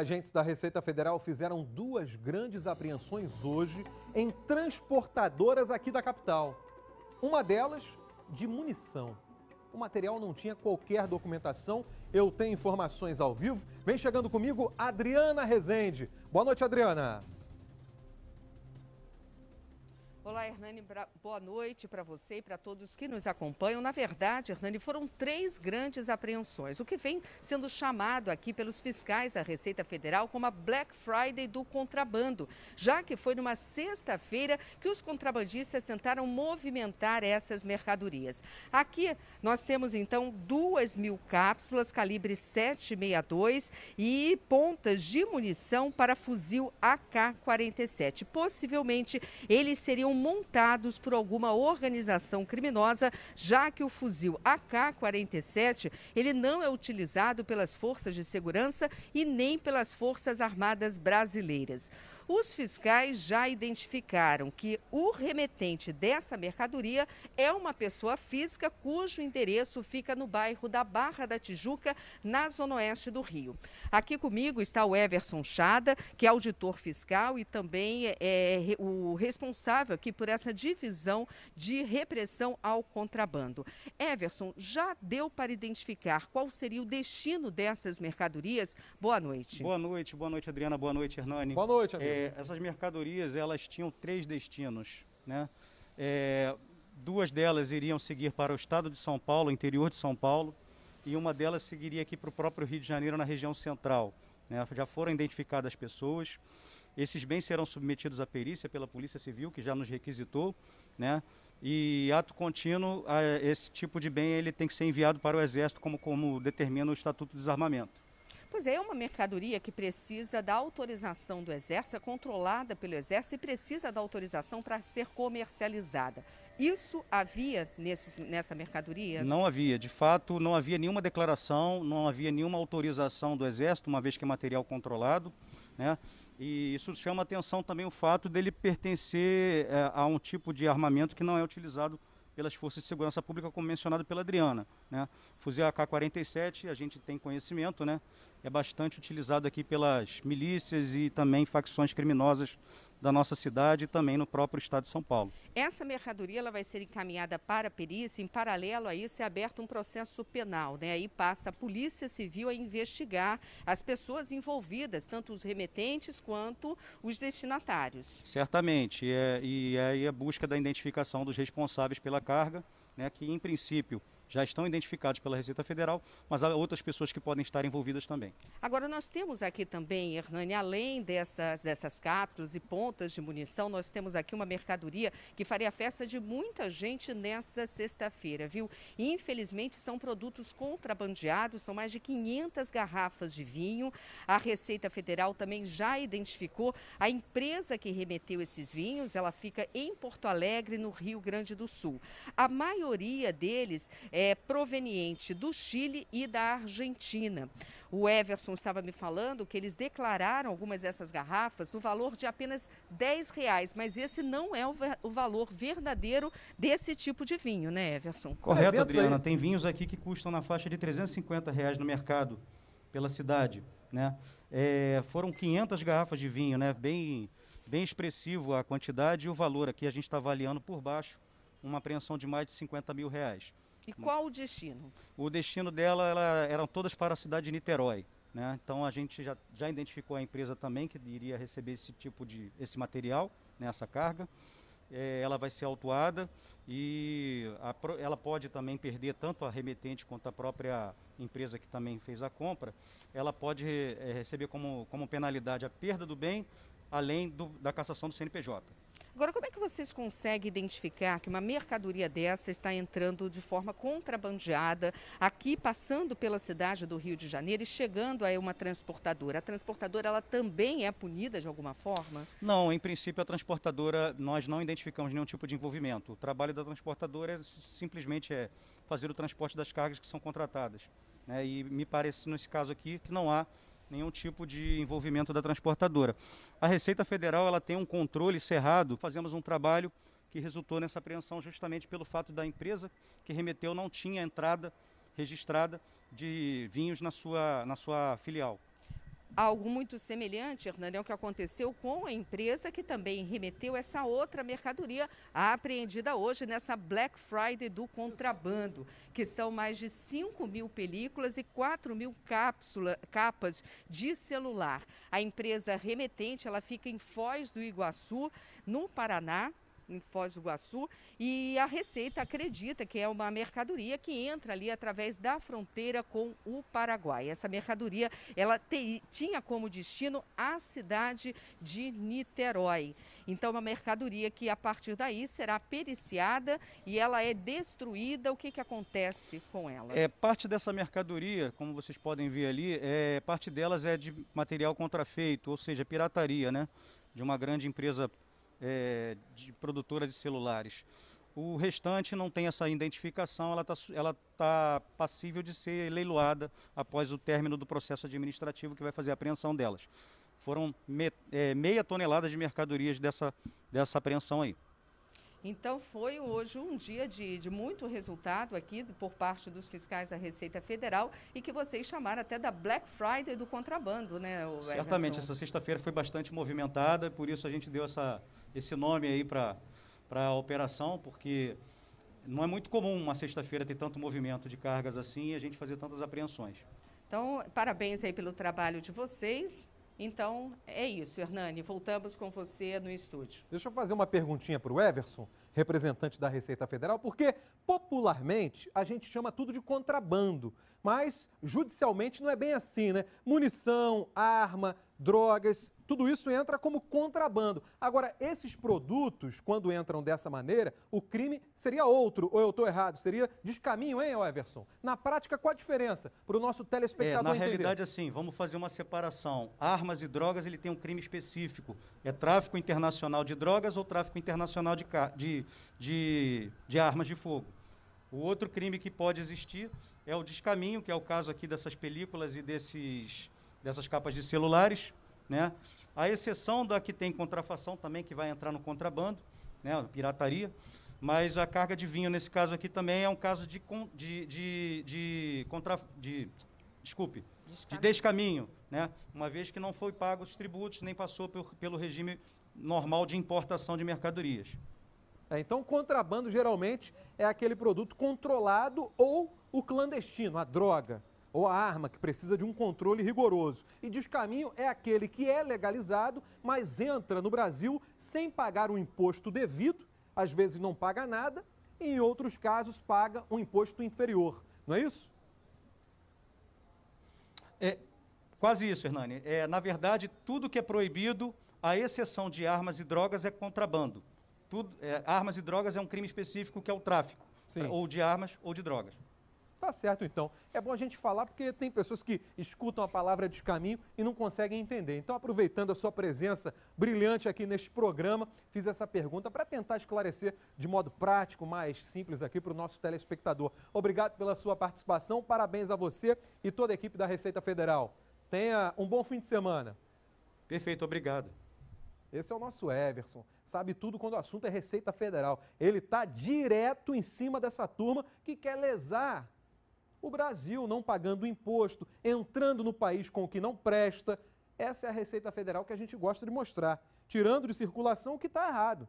agentes da Receita Federal fizeram duas grandes apreensões hoje em transportadoras aqui da capital. Uma delas de munição. O material não tinha qualquer documentação. Eu tenho informações ao vivo. Vem chegando comigo Adriana Rezende. Boa noite, Adriana. Olá, Hernani, boa noite para você e para todos que nos acompanham. Na verdade, Hernani, foram três grandes apreensões, o que vem sendo chamado aqui pelos fiscais da Receita Federal como a Black Friday do contrabando, já que foi numa sexta-feira que os contrabandistas tentaram movimentar essas mercadorias. Aqui nós temos então duas mil cápsulas calibre 762 e pontas de munição para fuzil AK-47. Possivelmente eles seriam montados por alguma organização criminosa, já que o fuzil AK-47 ele não é utilizado pelas forças de segurança e nem pelas forças armadas brasileiras. Os fiscais já identificaram que o remetente dessa mercadoria é uma pessoa física cujo endereço fica no bairro da Barra da Tijuca, na zona oeste do Rio. Aqui comigo está o Everson Chada, que é auditor fiscal e também é, é o responsável aqui por essa divisão de repressão ao contrabando. Everson, já deu para identificar qual seria o destino dessas mercadorias? Boa noite. Boa noite, boa noite, Adriana, boa noite, Hernani. Boa noite, é, Essas mercadorias, elas tinham três destinos, né? É, duas delas iriam seguir para o estado de São Paulo, interior de São Paulo, e uma delas seguiria aqui para o próprio Rio de Janeiro, na região central. Né? Já foram identificadas pessoas. Esses bens serão submetidos à perícia pela Polícia Civil, que já nos requisitou, né? E ato contínuo, esse tipo de bem ele tem que ser enviado para o Exército, como, como determina o Estatuto do Desarmamento. Pois é, é uma mercadoria que precisa da autorização do Exército, é controlada pelo Exército e precisa da autorização para ser comercializada. Isso havia nessa mercadoria? Não havia. De fato, não havia nenhuma declaração, não havia nenhuma autorização do Exército, uma vez que é material controlado. Né? E isso chama atenção também o fato dele pertencer é, a um tipo de armamento que não é utilizado pelas forças de segurança pública, como mencionado pela Adriana. Né? Fuzil AK-47, a gente tem conhecimento, né? é bastante utilizado aqui pelas milícias e também facções criminosas da nossa cidade e também no próprio estado de São Paulo. Essa mercadoria ela vai ser encaminhada para a perícia, em paralelo a isso é aberto um processo penal, né? Aí passa a Polícia Civil a investigar as pessoas envolvidas, tanto os remetentes quanto os destinatários. Certamente, é, e aí é, é a busca da identificação dos responsáveis pela carga, né, que em princípio já estão identificados pela Receita Federal, mas há outras pessoas que podem estar envolvidas também. Agora, nós temos aqui também, Hernani, além dessas, dessas cápsulas e pontas de munição, nós temos aqui uma mercadoria que faria festa de muita gente nesta sexta-feira, viu? Infelizmente, são produtos contrabandeados, são mais de 500 garrafas de vinho. A Receita Federal também já identificou a empresa que remeteu esses vinhos, ela fica em Porto Alegre, no Rio Grande do Sul. A maioria deles é é, proveniente do Chile e da Argentina. O Everson estava me falando que eles declararam algumas dessas garrafas no valor de apenas 10 reais, mas esse não é o, o valor verdadeiro desse tipo de vinho, né, Everson? Correto, Adriana. Tem vinhos aqui que custam na faixa de 350 reais no mercado, pela cidade. Né? É, foram 500 garrafas de vinho, né? bem, bem expressivo a quantidade e o valor. Aqui a gente está avaliando por baixo uma apreensão de mais de 50 mil reais. E qual o destino? O destino dela ela, eram todas para a cidade de Niterói. Né? Então a gente já, já identificou a empresa também que iria receber esse tipo de esse material, né, essa carga. É, ela vai ser autuada e a, ela pode também perder tanto a remetente quanto a própria empresa que também fez a compra. Ela pode é, receber como, como penalidade a perda do bem, além do, da cassação do CNPJ. Agora, como é que vocês conseguem identificar que uma mercadoria dessa está entrando de forma contrabandeada aqui, passando pela cidade do Rio de Janeiro e chegando a uma transportadora? A transportadora, ela também é punida de alguma forma? Não, em princípio, a transportadora, nós não identificamos nenhum tipo de envolvimento. O trabalho da transportadora é, simplesmente é fazer o transporte das cargas que são contratadas. Né? E me parece, nesse caso aqui, que não há nenhum tipo de envolvimento da transportadora. A Receita Federal ela tem um controle cerrado, fazemos um trabalho que resultou nessa apreensão justamente pelo fato da empresa que remeteu não tinha entrada registrada de vinhos na sua, na sua filial. Algo muito semelhante, Hernani, ao que aconteceu com a empresa que também remeteu essa outra mercadoria apreendida hoje nessa Black Friday do contrabando, que são mais de 5 mil películas e 4 mil cápsula, capas de celular. A empresa remetente ela fica em Foz do Iguaçu, no Paraná em Foz do Iguaçu, e a Receita acredita que é uma mercadoria que entra ali através da fronteira com o Paraguai. Essa mercadoria, ela te, tinha como destino a cidade de Niterói. Então, uma mercadoria que a partir daí será periciada e ela é destruída. O que, que acontece com ela? É parte dessa mercadoria, como vocês podem ver ali, é parte delas é de material contrafeito, ou seja, pirataria, né? De uma grande empresa é, de produtora de celulares. O restante não tem essa identificação, ela está ela tá passível de ser leiloada após o término do processo administrativo que vai fazer a apreensão delas. Foram me, é, meia tonelada de mercadorias dessa, dessa apreensão aí. Então, foi hoje um dia de, de, muito resultado aqui por parte dos fiscais da Receita Federal e que vocês chamaram até da Black Friday do contrabando, né, Certamente, essa sexta-feira foi bastante movimentada, por isso a gente deu essa, esse nome aí para a operação, porque não é muito comum uma sexta-feira ter tanto movimento de cargas assim e a gente fazer tantas apreensões. Então, parabéns aí pelo trabalho de vocês. Então, é isso, Hernani. Voltamos com você no estúdio. Deixa eu fazer uma perguntinha para o Everson representante da Receita Federal, porque popularmente a gente chama tudo de contrabando, mas judicialmente não é bem assim, né? Munição, arma, drogas, tudo isso entra como contrabando. Agora, esses produtos, quando entram dessa maneira, o crime seria outro, ou eu estou errado, seria descaminho, hein, Everson? Na prática, qual a diferença para o nosso é, telespectador é, na entender? Na realidade, assim, vamos fazer uma separação. Armas e drogas, ele tem um crime específico. É tráfico internacional de drogas ou tráfico internacional de, de de, de, armas de fogo. O outro crime que pode existir é o descaminho, que é o caso aqui dessas películas e desses, dessas capas de celulares, né? A exceção da que tem contrafação também, que vai entrar no contrabando, né? Pirataria. Mas a carga de vinho, nesse caso aqui, também é um caso de, de, de, de, contra, de desculpe, descaminho. de descaminho, né? Uma vez que não foi pago os tributos, nem passou por, pelo regime normal de importação de mercadorias. É, então, contrabando geralmente é aquele produto controlado ou o clandestino, a droga ou a arma que precisa de um controle rigoroso. E descaminho é aquele que é legalizado, mas entra no Brasil sem pagar o imposto devido, às vezes não paga nada, e em outros casos paga um imposto inferior. Não é isso? É quase isso, Hernani. É, na verdade, tudo que é proibido, à exceção de armas e drogas, é contrabando. Tudo, é, armas e drogas é um crime específico que é o tráfico, pra, ou de armas ou de drogas. Tá certo, então. É bom a gente falar porque tem pessoas que escutam a palavra de caminho e não conseguem entender. Então, aproveitando a sua presença brilhante aqui neste programa, fiz essa pergunta para tentar esclarecer de modo prático, mais simples aqui para o nosso telespectador. Obrigado pela sua participação, parabéns a você e toda a equipe da Receita Federal. Tenha um bom fim de semana. Perfeito, obrigado. Esse é o nosso Everson, sabe tudo quando o assunto é Receita Federal. Ele está direto em cima dessa turma que quer lesar o Brasil, não pagando imposto, entrando no país com o que não presta. Essa é a Receita Federal que a gente gosta de mostrar, tirando de circulação o que está errado.